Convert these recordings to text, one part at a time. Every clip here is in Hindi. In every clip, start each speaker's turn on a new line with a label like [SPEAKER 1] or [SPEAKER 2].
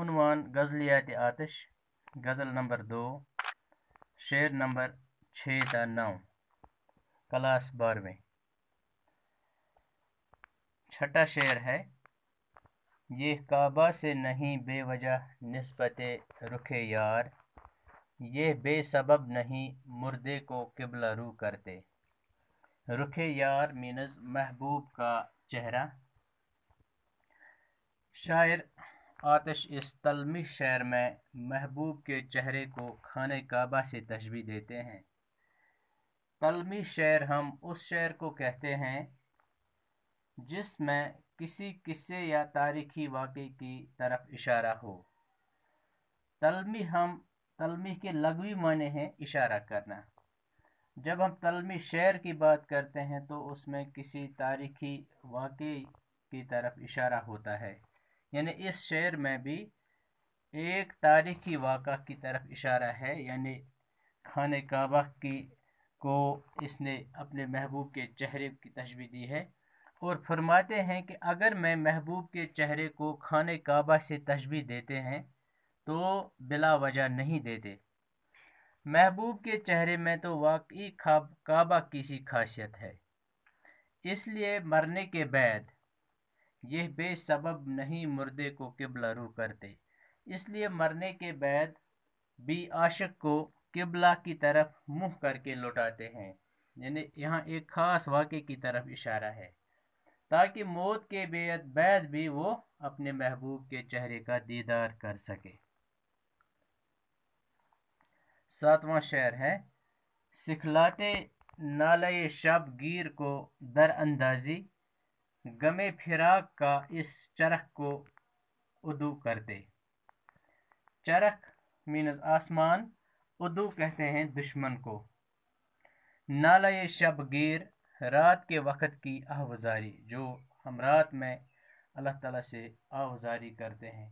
[SPEAKER 1] उनवान गज़लियात आतश गज़ल नंबर दो शेर नंबर छः ता नौ क्लास बारवें छठा शेर है ये काबा से नहीं बेवजह नस्बत रुखे यार ये बेसब नहीं मुर्दे को किबला रू करते रुखे यार मीनज महबूब का चेहरा शायर आतिश इस तलमी शहर में महबूब के चेहरे को खान काबा से तशबी देते हैं तलमी शहर हम उस शहर को कहते हैं जिसमें किसी किस्से या तारीखी वाक़े की तरफ इशारा हो तलमी हम तलमी के लगवी माने हैं इशारा करना जब हम तलमी शहर की बात करते हैं तो उसमें किसी तारीखी वाक़े की तरफ इशारा होता है यानी इस शेर में भी एक तारीखी वाक़ा की तरफ इशारा है यानी खान काबा की को इसने अपने महबूब के चेहरे की तशबी दी है और फरमाते हैं कि अगर मैं महबूब के चेहरे को खान काबा से तशबी देते हैं तो बिला वजह नहीं देते महबूब के चेहरे में तो वाकई काबा की सी खासियत है इसलिए मरने के बाद यह बेसबब नहीं मुर्दे को किबला रू करते इसलिए मरने के बाद भी आशक को किबला की तरफ मुंह करके लौटाते हैं यानी यहाँ एक ख़ास वाक़े की तरफ इशारा है ताकि मौत के बेद बैद भी वो अपने महबूब के चेहरे का दीदार कर सके सातवां शहर है सिखलाते नाले गिर को दर अंदाजी गमे फिराक का इस चरख को उदू कर दे चरख मीनस आसमान उदू कहते हैं दुश्मन को नालय गिर रात के वक्त की आहवजारी जो हम रात में अल्लाह ताला से आहवजारी करते हैं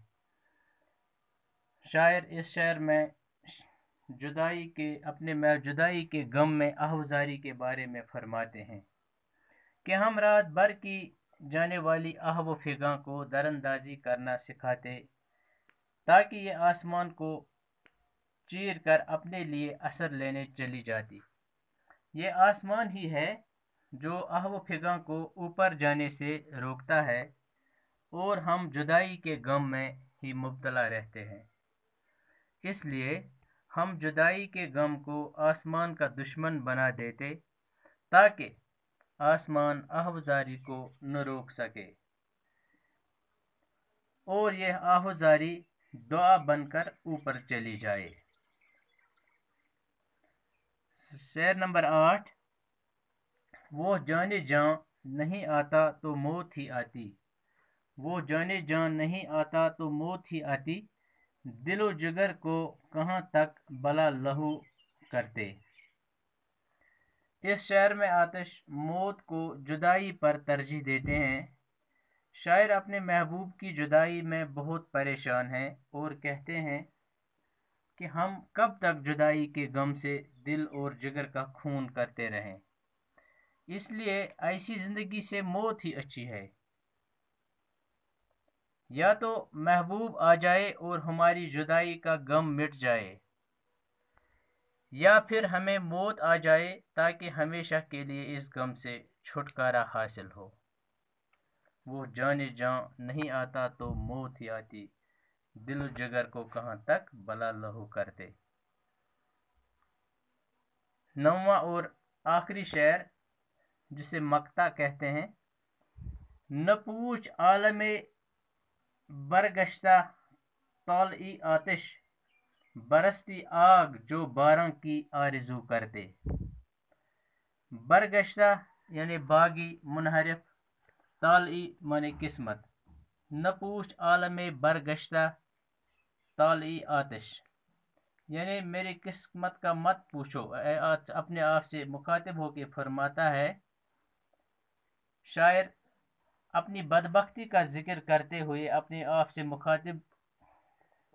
[SPEAKER 1] शायर इस शहर में जुदाई के अपने में जुदाई के गम में आहवजारी के बारे में फरमाते हैं कि हम रात भर की जाने वाली आह व फिगा को दरअंदाजी करना सिखाते ताकि ये आसमान को चीर कर अपने लिए असर लेने चली जाती ये आसमान ही है जो आह व फिगा को ऊपर जाने से रोकता है और हम जुदाई के गम में ही मुबतला रहते हैं इसलिए हम जुदाई के गम को आसमान का दुश्मन बना देते ताकि आसमान आहजारी को न रोक सके और यह आहजारी दुआ बनकर ऊपर चली जाए शेर नंबर आठ वो जाने जान नहीं आता तो मौत ही आती वो जाने जान नहीं आता तो मौत ही आती दिलो जिगर को कहाँ तक बला लहू करते इस शहर में आतश मौत को जुदाई पर तरजीह देते हैं शायर अपने महबूब की जुदाई में बहुत परेशान हैं और कहते हैं कि हम कब तक जुदाई के गम से दिल और जिगर का खून करते रहें इसलिए ऐसी ज़िंदगी से मौत ही अच्छी है या तो महबूब आ जाए और हमारी जुदाई का गम मिट जाए या फिर हमें मौत आ जाए ताकि हमेशा के लिए इस गम से छुटकारा हासिल हो वो जाने जां नहीं आता तो मौत ही आती दिल जगर को कहाँ तक बला लहू करते नवा और आखिरी शेर जिसे मक्ता कहते हैं न पूछ आलम बरगश्ता तौल आतिश बरसती आग जो बारह की आरजू कर दे बरगश्ता यानि बागी मुनहरफ ताली माने किस्मत न पूछ आलम बरगश्ता ताली आतिश यानि मेरी किस्मत का मत पूछो अपने आप से मुखातिब होकर फरमाता है शायर अपनी बदबख्ती का जिक्र करते हुए अपने आप से मुखातिब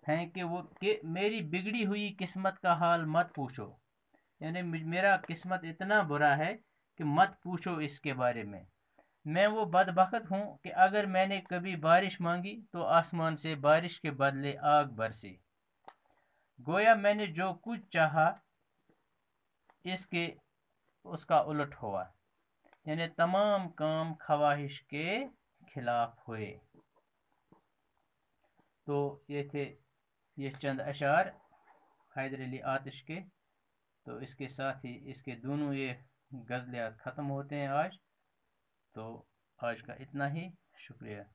[SPEAKER 1] हैं कि वो कि मेरी बिगड़ी हुई किस्मत का हाल मत पूछो यानी मेरा किस्मत इतना बुरा है कि मत पूछो इसके बारे में मैं वो बदबकत हूँ कि अगर मैंने कभी बारिश मांगी तो आसमान से बारिश के बदले आग बरसी गोया मैंने जो कुछ चाहा इसके उसका उलट हुआ यानी तमाम काम ख्वाहिश के खिलाफ हुए तो ये थे ये चंद अशार हैदर अली आतिश के तो इसके साथ ही इसके दोनों ये गज़लियात ख़त्म होते हैं आज तो आज का इतना ही शुक्रिया